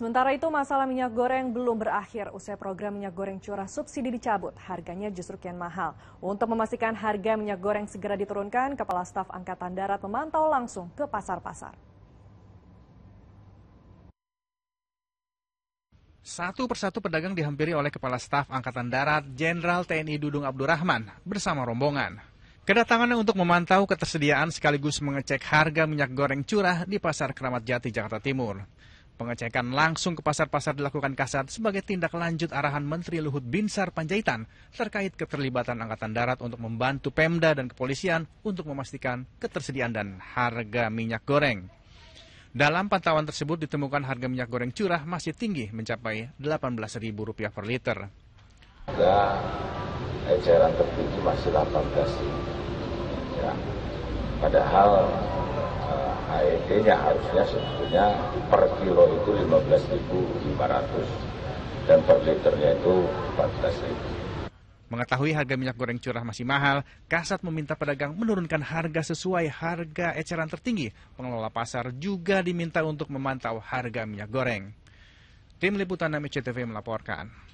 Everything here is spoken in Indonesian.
Sementara itu masalah minyak goreng belum berakhir usai program minyak goreng curah subsidi dicabut, harganya justru kian mahal. Untuk memastikan harga minyak goreng segera diturunkan, Kepala Staf Angkatan Darat memantau langsung ke pasar-pasar. Satu persatu pedagang dihampiri oleh Kepala Staf Angkatan Darat Jenderal TNI Dudung Abdurrahman bersama rombongan. Kedatangannya untuk memantau ketersediaan sekaligus mengecek harga minyak goreng curah di Pasar Keramat Jati, Jakarta Timur. Pengecekan langsung ke pasar-pasar dilakukan Kasat sebagai tindak lanjut arahan Menteri Luhut Binsar Panjaitan terkait keterlibatan Angkatan Darat untuk membantu Pemda dan kepolisian untuk memastikan ketersediaan dan harga minyak goreng. Dalam pantauan tersebut ditemukan harga minyak goreng curah masih tinggi mencapai Rp18.000 per liter. Ya, eceran tertinggi masih Rp18.000. ya. Padahal harganya harusnya sebetulnya per kilo itu 15.500 dan per liternya itu 14.000. Mengetahui harga minyak goreng curah masih mahal, Kasat meminta pedagang menurunkan harga sesuai harga eceran tertinggi. Pengelola pasar juga diminta untuk memantau harga minyak goreng. Tim Liputan MCTV melaporkan.